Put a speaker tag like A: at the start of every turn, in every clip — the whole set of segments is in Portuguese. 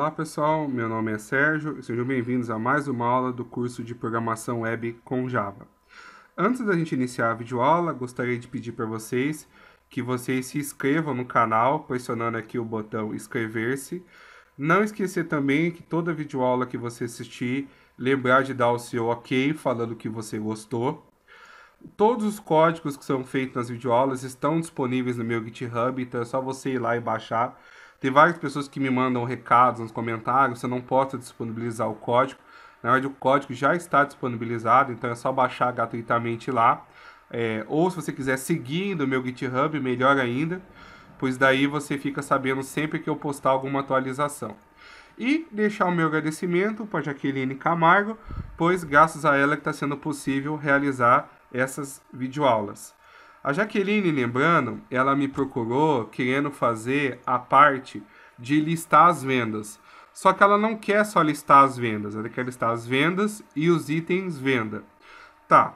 A: Olá pessoal, meu nome é Sérgio e sejam bem-vindos a mais uma aula do curso de Programação Web com Java. Antes da gente iniciar a videoaula, gostaria de pedir para vocês que vocês se inscrevam no canal, pressionando aqui o botão inscrever-se. Não esquecer também que toda videoaula que você assistir, lembrar de dar o seu ok falando que você gostou. Todos os códigos que são feitos nas videoaulas estão disponíveis no meu GitHub, então é só você ir lá e baixar. Tem várias pessoas que me mandam recados nos comentários, você não pode disponibilizar o código. Na verdade, o código já está disponibilizado, então é só baixar gratuitamente lá. É, ou se você quiser seguir no meu GitHub, melhor ainda, pois daí você fica sabendo sempre que eu postar alguma atualização. E deixar o meu agradecimento para Jaqueline Camargo, pois graças a ela está sendo possível realizar essas videoaulas. A Jaqueline, lembrando, ela me procurou querendo fazer a parte de listar as vendas. Só que ela não quer só listar as vendas, ela quer listar as vendas e os itens venda. Tá.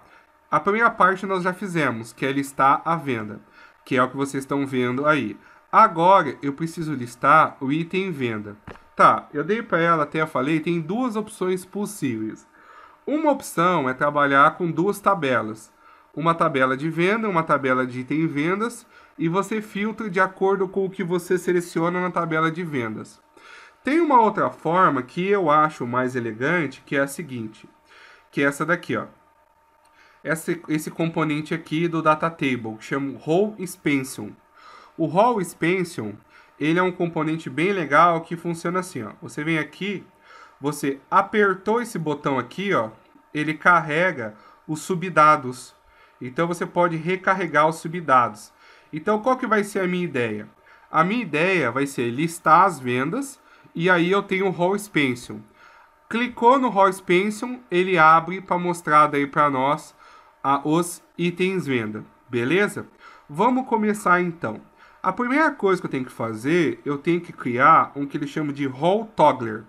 A: A primeira parte nós já fizemos, que é listar a venda, que é o que vocês estão vendo aí. Agora eu preciso listar o item venda. Tá, eu dei para ela, até falei, tem duas opções possíveis. Uma opção é trabalhar com duas tabelas uma tabela de venda, uma tabela de item vendas e você filtra de acordo com o que você seleciona na tabela de vendas. Tem uma outra forma que eu acho mais elegante, que é a seguinte, que é essa daqui, ó. Esse, esse componente aqui do data table, que chama row expansion. O row expansion, ele é um componente bem legal que funciona assim, ó. Você vem aqui, você apertou esse botão aqui, ó, ele carrega os subdados então você pode recarregar os subdados. Então qual que vai ser a minha ideia? A minha ideia vai ser listar as vendas e aí eu tenho o Hall Expansion. Clicou no Hall Expansion, ele abre para mostrar daí para nós a, os itens venda, beleza? Vamos começar então. A primeira coisa que eu tenho que fazer, eu tenho que criar um que ele chama de Hall Toggler.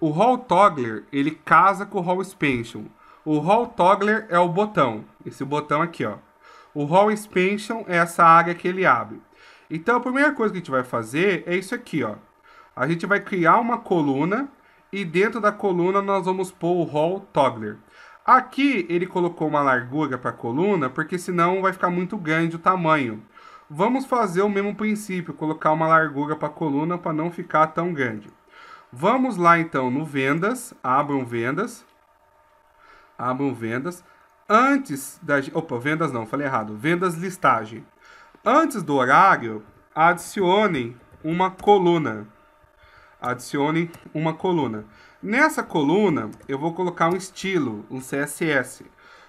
A: O Hall Toggler, ele casa com o Hall Expansion. O Hall Toggler é o botão, esse botão aqui, ó. O Hall Expansion é essa área que ele abre. Então, a primeira coisa que a gente vai fazer é isso aqui, ó. A gente vai criar uma coluna e dentro da coluna nós vamos pôr o Hall Toggler. Aqui ele colocou uma largura para a coluna, porque senão vai ficar muito grande o tamanho. Vamos fazer o mesmo princípio, colocar uma largura para a coluna para não ficar tão grande. Vamos lá então no vendas, abram vendas abram vendas antes da. Opa, vendas não, falei errado. Vendas listagem. Antes do horário, adicionem uma coluna. Adicionem uma coluna. Nessa coluna, eu vou colocar um estilo, um CSS.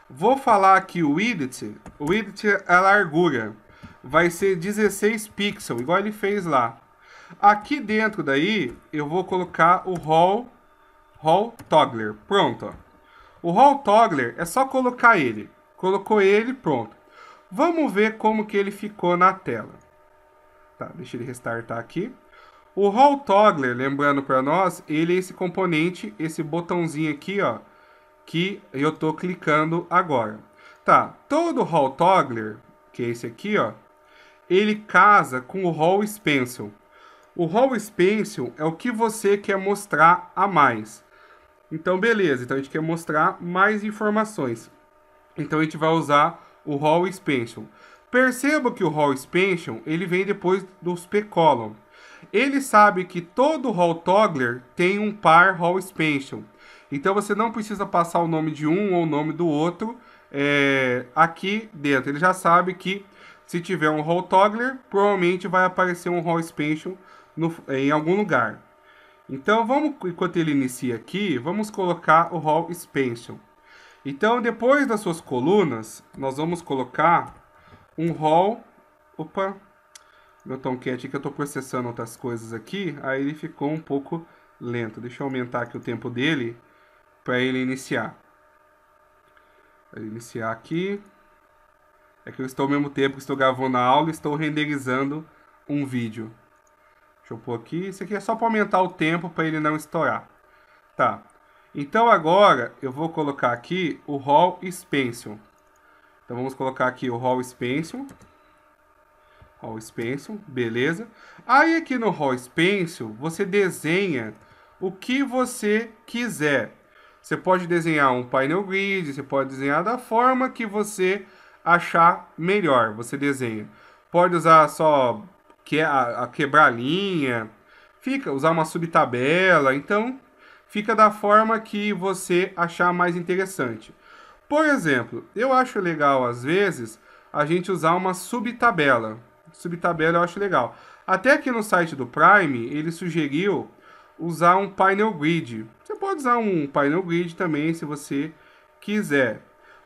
A: Vou falar que o width. O width é a largura. Vai ser 16 pixels, igual ele fez lá. Aqui dentro daí, eu vou colocar o roll, roll toggler. Pronto, ó. O Hall Toggler é só colocar ele. Colocou ele, pronto. Vamos ver como que ele ficou na tela. Tá, deixa ele restartar aqui. O Hall Toggler, lembrando para nós, ele é esse componente, esse botãozinho aqui, ó, que eu tô clicando agora. Tá, todo Hall Toggler, que é esse aqui, ó, ele casa com o Hall Stencil. O Hall Stencil é o que você quer mostrar a mais. Então, beleza. Então, a gente quer mostrar mais informações. Então, a gente vai usar o Hall Expansion. Perceba que o Hall Expansion, ele vem depois dos P-Column. Ele sabe que todo Hall Toggler tem um par Hall Expansion. Então, você não precisa passar o nome de um ou o nome do outro é, aqui dentro. Ele já sabe que se tiver um Hall Toggler, provavelmente vai aparecer um Hall Expansion no, em algum lugar. Então, vamos, enquanto ele inicia aqui, vamos colocar o Hall Expansion. Então, depois das suas colunas, nós vamos colocar um Hall... Opa! Meu Tomcat que eu estou processando outras coisas aqui, aí ele ficou um pouco lento. Deixa eu aumentar aqui o tempo dele para ele iniciar. iniciar aqui. É que eu estou ao mesmo tempo que estou gravando a aula, estou renderizando um vídeo. Deixa eu pôr aqui. Isso aqui é só para aumentar o tempo para ele não estourar. Tá. Então agora eu vou colocar aqui o Hall Expansion. Então vamos colocar aqui o Hall Expansion. Hall Expansion, beleza. Aí aqui no Hall Expansion você desenha o que você quiser. Você pode desenhar um painel grid, você pode desenhar da forma que você achar melhor. Você desenha. Pode usar só que, é a, a quebrar linha, fica usar uma subtabela, então fica da forma que você achar mais interessante. Por exemplo, eu acho legal às vezes a gente usar uma subtabela. Subtabela eu acho legal. Até aqui no site do Prime, ele sugeriu usar um panel grid. Você pode usar um panel grid também se você quiser.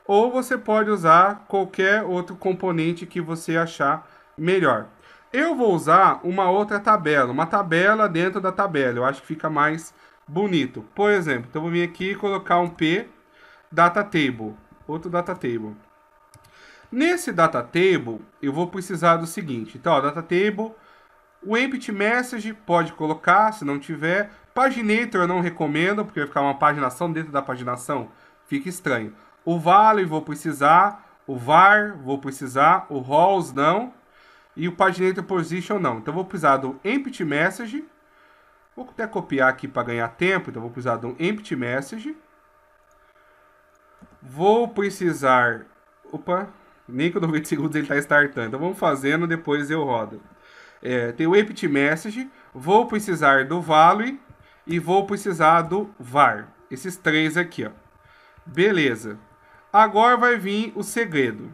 A: Ou você pode usar qualquer outro componente que você achar melhor. Eu vou usar uma outra tabela, uma tabela dentro da tabela. Eu acho que fica mais bonito. Por exemplo, então eu vou vir aqui e colocar um P data table, outro data table. Nesse data table, eu vou precisar do seguinte. Então, ó, data table, o empty message pode colocar, se não tiver. Paginator eu não recomendo, porque vai ficar uma paginação dentro da paginação. Fica estranho. O value vou precisar, o var vou precisar, o rows não e o paginator position não. Então vou precisar do empty message. Vou até copiar aqui para ganhar tempo, então vou precisar do empty message. Vou precisar... Opa, nem o 90 segundos ele está startando. Então vamos fazendo, depois eu rodo. É, tem o empty message, vou precisar do value e vou precisar do var. Esses três aqui, ó. Beleza. Agora vai vir o segredo.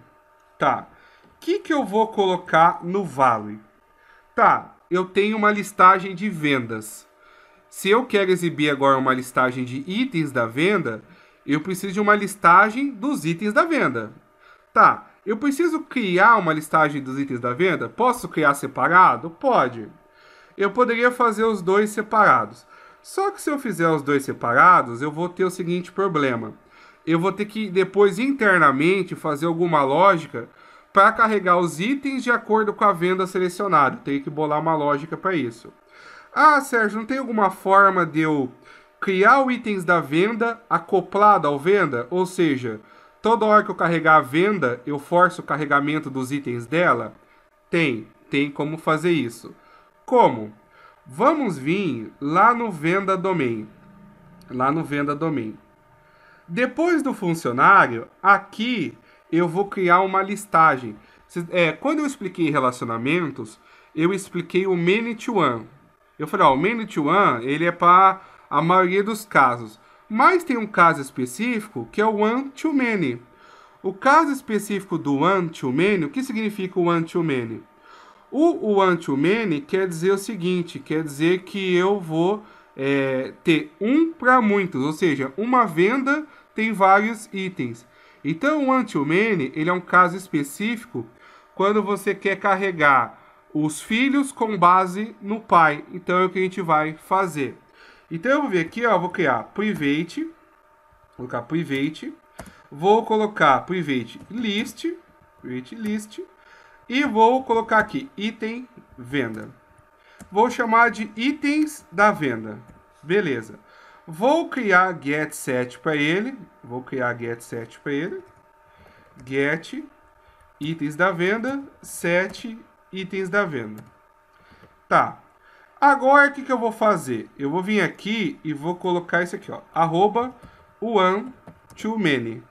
A: Tá que, que eu vou colocar no Vale? Tá, eu tenho uma listagem de vendas. Se eu quero exibir agora uma listagem de itens da venda, eu preciso de uma listagem dos itens da venda. Tá, eu preciso criar uma listagem dos itens da venda? Posso criar separado? Pode. Eu poderia fazer os dois separados. Só que se eu fizer os dois separados, eu vou ter o seguinte problema. Eu vou ter que depois internamente fazer alguma lógica para carregar os itens de acordo com a venda selecionada. Tem que bolar uma lógica para isso. Ah, Sérgio, não tem alguma forma de eu criar o itens da venda acoplado ao venda? Ou seja, toda hora que eu carregar a venda, eu forço o carregamento dos itens dela? Tem, tem como fazer isso. Como? Vamos vir lá no venda domain. Lá no venda domain. Depois do funcionário, aqui eu vou criar uma listagem. É, quando eu expliquei relacionamentos, eu expliquei o many to one. Eu falei, ó, o many to one, ele é para a maioria dos casos. Mas tem um caso específico que é o one to many. O caso específico do one to many, o que significa o one to many? O one to many quer dizer o seguinte, quer dizer que eu vou é, ter um para muitos, ou seja, uma venda tem vários itens. Então, o anti ele é um caso específico quando você quer carregar os filhos com base no pai. Então, é o que a gente vai fazer. Então, eu vou vir aqui, ó, vou criar private, vou colocar private, vou colocar private list, private list, e vou colocar aqui item venda. Vou chamar de itens da venda. Beleza. Vou criar get set para ele. Vou criar get set para ele. Get itens da venda, set itens da venda. Tá. Agora o que, que eu vou fazer? Eu vou vir aqui e vou colocar isso aqui, ó. Arroba one many.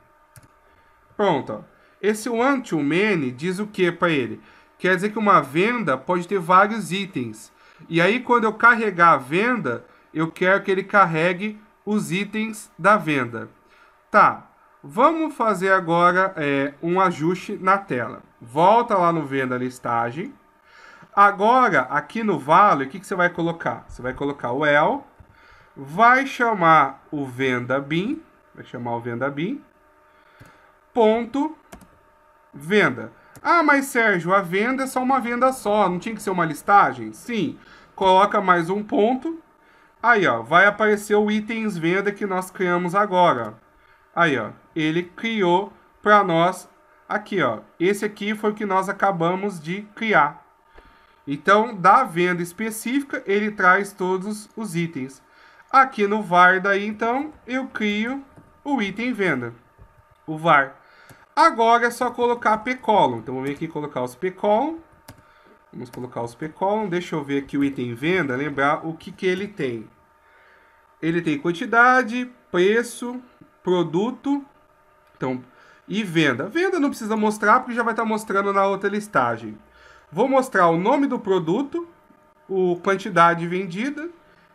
A: Pronto, ó. Esse one many diz o que para ele? Quer dizer que uma venda pode ter vários itens. E aí quando eu carregar a venda, eu quero que ele carregue os itens da venda. Tá, vamos fazer agora é, um ajuste na tela. Volta lá no Venda Listagem. Agora, aqui no Vale, o que, que você vai colocar? Você vai colocar o El, vai chamar o Venda Bin, vai chamar o Venda Bin, ponto, venda. Ah, mas Sérgio, a venda é só uma venda só, não tinha que ser uma listagem? Sim, coloca mais um ponto Aí, ó, vai aparecer o itens venda que nós criamos agora. Aí, ó, ele criou para nós aqui, ó. Esse aqui foi o que nós acabamos de criar. Então, da venda específica, ele traz todos os itens. Aqui no var daí, então, eu crio o item venda, o var. Agora é só colocar pcolon. Então, vou vir aqui colocar os pcolon. Vamos colocar os pcolon. Deixa eu ver aqui o item venda, lembrar o que, que ele tem ele tem quantidade, preço, produto então, e venda. Venda não precisa mostrar porque já vai estar tá mostrando na outra listagem. Vou mostrar o nome do produto, o quantidade vendida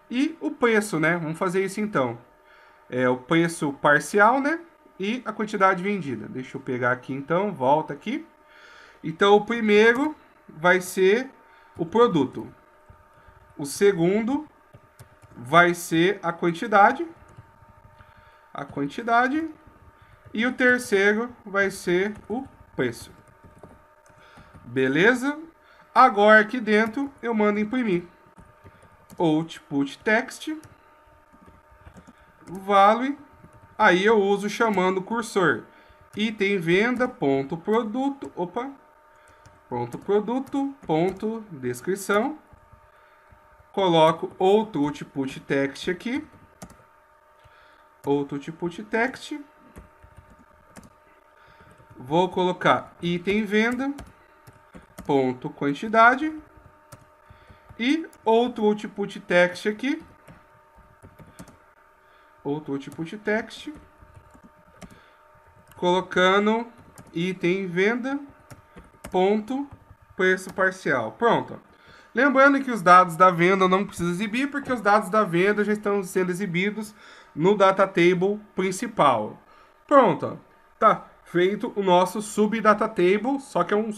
A: e o preço, né? Vamos fazer isso então. É o preço parcial, né? E a quantidade vendida. Deixa eu pegar aqui então, volta aqui. Então o primeiro vai ser o produto. O segundo vai ser a quantidade. A quantidade. E o terceiro vai ser o preço. Beleza? Agora aqui dentro eu mando imprimir. Output text. value. Aí eu uso chamando o cursor. Item venda, ponto produto. Opa. Ponto produto, ponto descrição coloco outro output text aqui, outro output text. Vou colocar item venda, ponto quantidade e outro output text aqui. Outro output text colocando item venda ponto preço parcial. Pronto. Lembrando que os dados da venda não precisa exibir, porque os dados da venda já estão sendo exibidos no data table principal. Pronto, tá feito o nosso sub data table, só que é, um,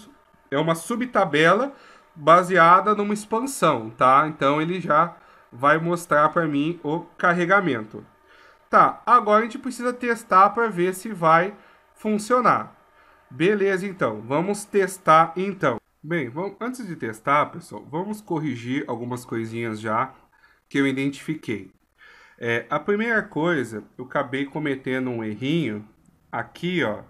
A: é uma subtabela baseada numa expansão, tá? Então ele já vai mostrar para mim o carregamento. Tá, agora a gente precisa testar para ver se vai funcionar. Beleza, então. Vamos testar, então. Bem, vamos, antes de testar, pessoal, vamos corrigir algumas coisinhas já que eu identifiquei. É, a primeira coisa, eu acabei cometendo um errinho aqui, ó,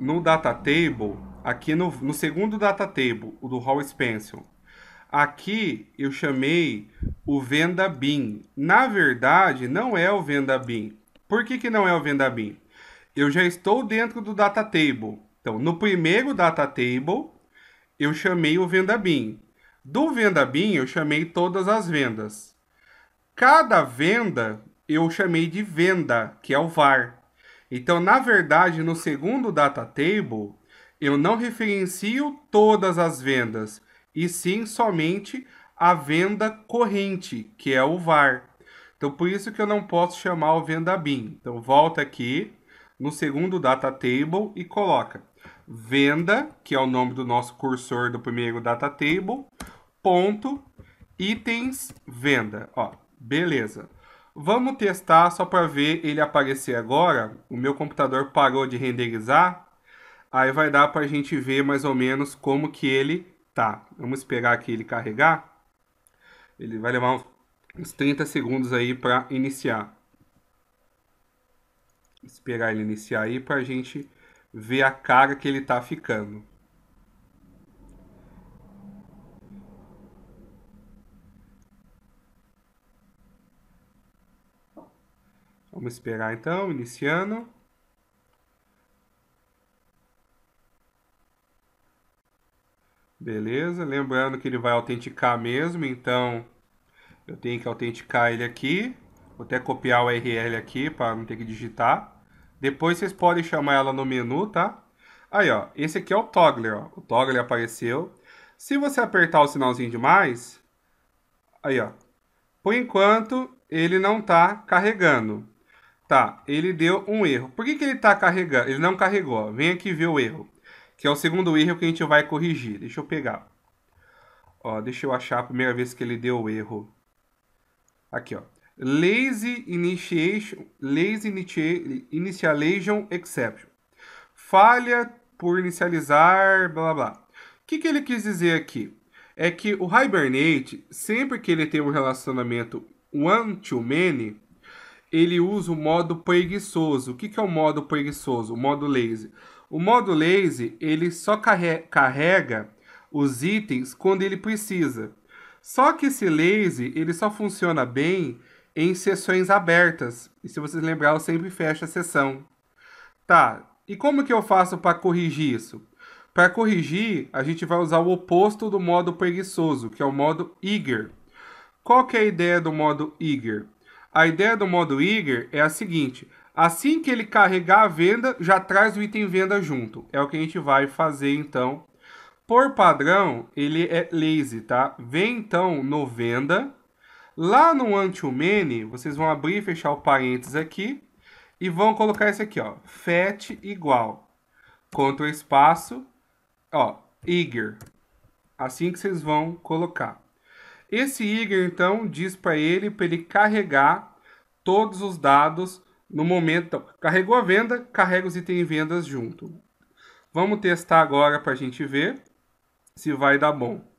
A: no data table, aqui no, no segundo data table, o do Hall Expansion. Aqui eu chamei o venda bin. Na verdade, não é o venda bin. Por que, que não é o venda bin? Eu já estou dentro do data table. Então, no primeiro data table, eu chamei o Vendabim. Do Vendabim, eu chamei todas as vendas. Cada venda eu chamei de venda, que é o VAR. Então, na verdade, no segundo data table, eu não referencio todas as vendas, e sim somente a venda corrente, que é o VAR. Então, por isso que eu não posso chamar o venda BIM. Então, volta aqui no segundo data table e coloca venda, que é o nome do nosso cursor do primeiro data table, ponto, itens, venda. Ó, beleza. Vamos testar só para ver ele aparecer agora. O meu computador parou de renderizar. Aí vai dar para a gente ver mais ou menos como que ele tá. Vamos esperar aqui ele carregar. Ele vai levar uns 30 segundos aí para iniciar. Esperar ele iniciar aí para a gente ver a cara que ele tá ficando. Vamos esperar então, iniciando. Beleza, lembrando que ele vai autenticar mesmo, então eu tenho que autenticar ele aqui. Vou até copiar o URL aqui para não ter que digitar. Depois vocês podem chamar ela no menu, tá? Aí, ó, esse aqui é o toggle, ó. O toggle apareceu. Se você apertar o sinalzinho de mais, aí, ó. Por enquanto, ele não tá carregando. Tá, ele deu um erro. Por que, que ele tá carregando? Ele não carregou, ó. Vem aqui ver o erro. Que é o segundo erro que a gente vai corrigir. Deixa eu pegar. Ó, deixa eu achar a primeira vez que ele deu o erro. Aqui, ó. Lazy Initiation, Lazy Initialization Exception. Falha por inicializar, blá blá. O que, que ele quis dizer aqui? É que o Hibernate, sempre que ele tem um relacionamento one to many, ele usa o modo preguiçoso. O que, que é o modo preguiçoso? O modo lazy. O modo lazy, ele só carrega os itens quando ele precisa. Só que esse lazy, ele só funciona bem em sessões abertas. E se vocês lembrar, eu sempre fecho a sessão. Tá, e como que eu faço para corrigir isso? Para corrigir, a gente vai usar o oposto do modo preguiçoso, que é o modo eager. Qual que é a ideia do modo eager? A ideia do modo eager é a seguinte, assim que ele carregar a venda, já traz o item venda junto. É o que a gente vai fazer então. Por padrão, ele é lazy, tá? Vem então no venda, Lá no until many, vocês vão abrir e fechar o parênteses aqui e vão colocar isso aqui, ó, fat igual, contra espaço, ó, eager. Assim que vocês vão colocar. Esse eager, então, diz para ele, para ele carregar todos os dados no momento. Então, carregou a venda, carrega os itens vendas junto. Vamos testar agora para a gente ver se vai dar bom.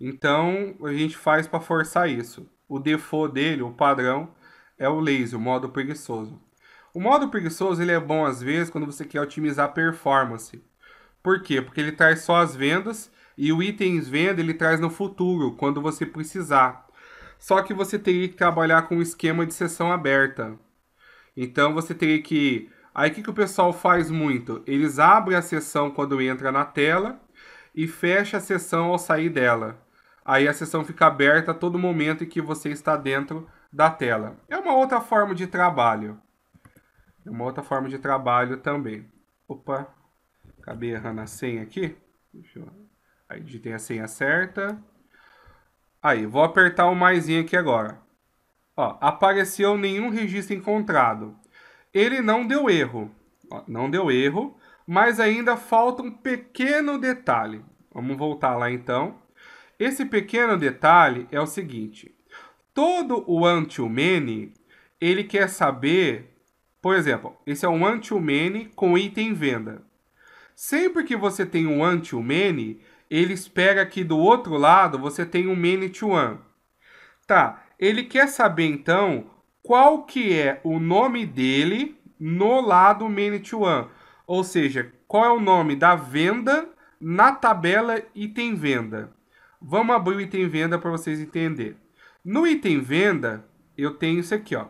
A: Então a gente faz para forçar isso. O default dele, o padrão, é o lazy, o modo preguiçoso. O modo preguiçoso ele é bom às vezes quando você quer otimizar a performance. Por quê? Porque ele traz só as vendas e o itens venda ele traz no futuro, quando você precisar. Só que você teria que trabalhar com um esquema de sessão aberta. Então você teria que. Aí o que, que o pessoal faz muito? Eles abrem a sessão quando entra na tela e fecha a sessão ao sair dela. Aí a sessão fica aberta a todo momento em que você está dentro da tela. É uma outra forma de trabalho. É uma outra forma de trabalho também. Opa, acabei errando a senha aqui. Eu... Aí digitei a senha certa. Aí, vou apertar o mais aqui agora. Ó, apareceu nenhum registro encontrado. Ele não deu erro. Ó, não deu erro, mas ainda falta um pequeno detalhe. Vamos voltar lá então. Esse pequeno detalhe é o seguinte: todo o anti-many ele quer saber, por exemplo, esse é um anti-many com item venda. Sempre que você tem um anti-many, ele espera que do outro lado você tenha um many to one. Tá, ele quer saber então qual que é o nome dele no lado many to one, ou seja, qual é o nome da venda na tabela item venda. Vamos abrir o item venda para vocês entenderem. No item venda, eu tenho isso aqui, ó.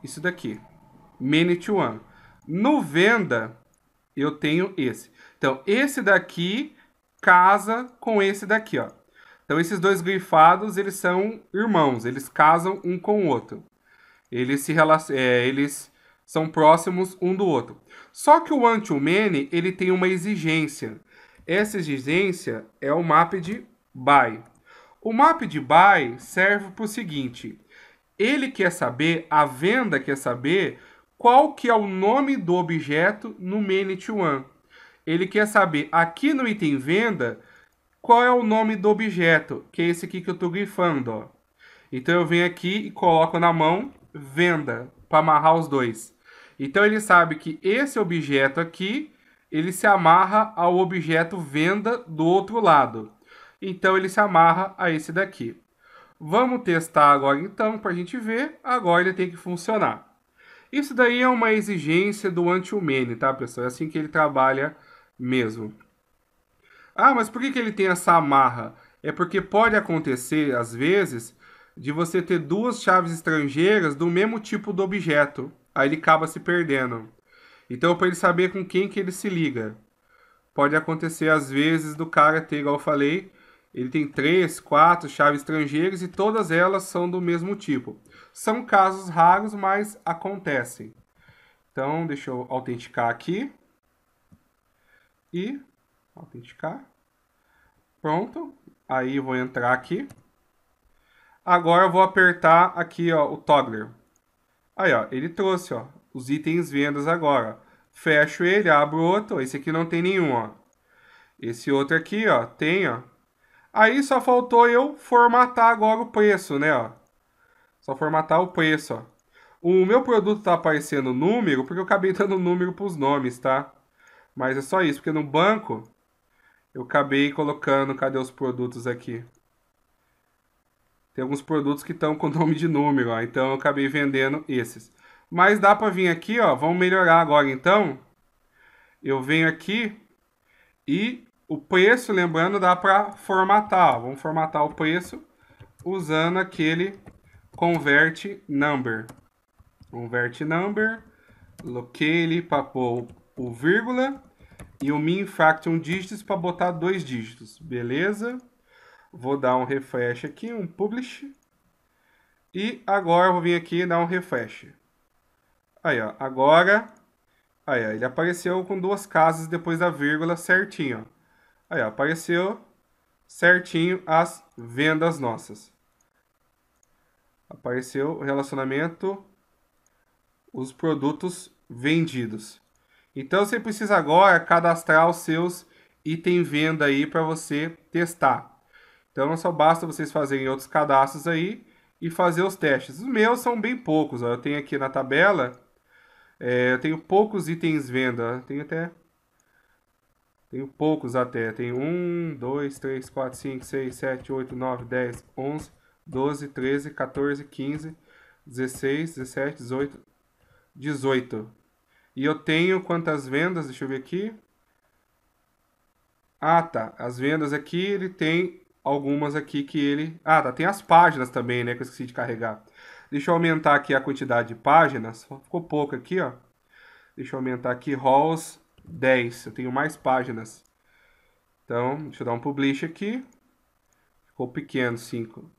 A: Isso daqui. Minute One. No venda, eu tenho esse. Então, esse daqui casa com esse daqui, ó. Então, esses dois grifados, eles são irmãos. Eles casam um com o outro. Eles se relacionam... É, eles são próximos um do outro. Só que o Anti-Many, ele tem uma exigência. Essa exigência é o mapa de BY. O map de BY serve para o seguinte: ele quer saber, a venda quer saber qual que é o nome do objeto no Manit One. Ele quer saber aqui no item venda qual é o nome do objeto, que é esse aqui que eu estou grifando. Ó. Então eu venho aqui e coloco na mão venda para amarrar os dois. Então ele sabe que esse objeto aqui ele se amarra ao objeto venda do outro lado. Então ele se amarra a esse daqui. Vamos testar agora então para a gente ver. Agora ele tem que funcionar. Isso daí é uma exigência do anti-humane, tá pessoal? É assim que ele trabalha mesmo. Ah, mas por que, que ele tem essa amarra? É porque pode acontecer, às vezes, de você ter duas chaves estrangeiras do mesmo tipo do objeto. Aí ele acaba se perdendo. Então, para ele saber com quem que ele se liga. Pode acontecer, às vezes, do cara ter, igual eu falei, ele tem três, quatro chaves estrangeiras e todas elas são do mesmo tipo. São casos raros, mas acontecem. Então, deixa eu autenticar aqui. E autenticar. Pronto. Aí vou entrar aqui. Agora vou apertar aqui, ó, o toggler. Aí, ó, ele trouxe, ó, os itens vendas agora. Fecho ele, abro outro. Esse aqui não tem nenhum, ó. Esse outro aqui, ó, tem, ó. Aí só faltou eu formatar agora o preço, né? Ó. Só formatar o preço, ó. O meu produto tá aparecendo número, porque eu acabei dando número para os nomes, tá? Mas é só isso, porque no banco eu acabei colocando, cadê os produtos aqui? Tem alguns produtos que estão com nome de número, ó, então eu acabei vendendo esses. Mas dá para vir aqui, ó, vamos melhorar agora então. Eu venho aqui e o preço, lembrando, dá para formatar. Vamos formatar o preço usando aquele convert number. Convert number, locale para o vírgula e o min fraction dígitos para botar dois dígitos. Beleza? Vou dar um refresh aqui, um publish. E agora vou vir aqui e dar um refresh. Aí, ó. Agora, aí, ó, ele apareceu com duas casas depois da vírgula certinho, ó. Aí apareceu certinho as vendas nossas. Apareceu o relacionamento, os produtos vendidos. Então você precisa agora cadastrar os seus itens venda aí para você testar. Então não só basta vocês fazerem outros cadastros aí e fazer os testes. Os meus são bem poucos. Ó. Eu tenho aqui na tabela, é, eu tenho poucos itens venda. tenho até tenho poucos até. Tenho 1, 2, 3, 4, 5, 6, 7, 8, 9, 10, 11, 12, 13, 14, 15, 16, 17, 18, 18. E eu tenho quantas vendas? Deixa eu ver aqui. Ah, tá. As vendas aqui, ele tem algumas aqui que ele... Ah, tá. Tem as páginas também, né? Que eu esqueci de carregar. Deixa eu aumentar aqui a quantidade de páginas. Ficou pouco aqui, ó. Deixa eu aumentar aqui. Halls 10. Eu tenho mais páginas. Então, deixa eu dar um publish aqui. Ficou pequeno, 5.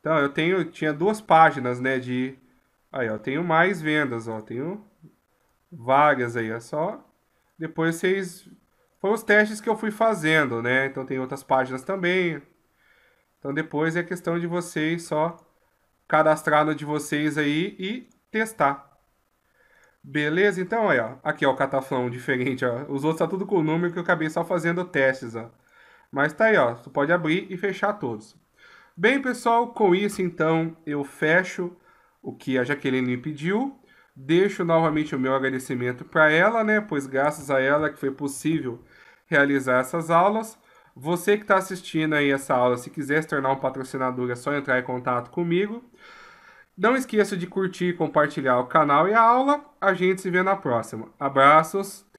A: Então, eu tenho, tinha duas páginas, né, de... Aí, ó, tenho mais vendas, ó, tenho vagas aí, é só... Depois vocês... Foi os testes que eu fui fazendo, né? Então, tem outras páginas também. Então, depois é questão de vocês só cadastrar no de vocês aí e testar. Beleza, então, aí, ó. Aqui, é o cataflão diferente, ó. Os outros tá tudo com o número que eu acabei só fazendo testes, ó. Mas tá aí, ó. Tu pode abrir e fechar todos. Bem, pessoal, com isso, então, eu fecho o que a Jaqueline me pediu. Deixo novamente o meu agradecimento para ela, né? Pois graças a ela que foi possível realizar essas aulas. Você que está assistindo aí essa aula, se quiser se tornar um patrocinador, é só entrar em contato comigo. Não esqueça de curtir, compartilhar o canal e a aula. A gente se vê na próxima. Abraços!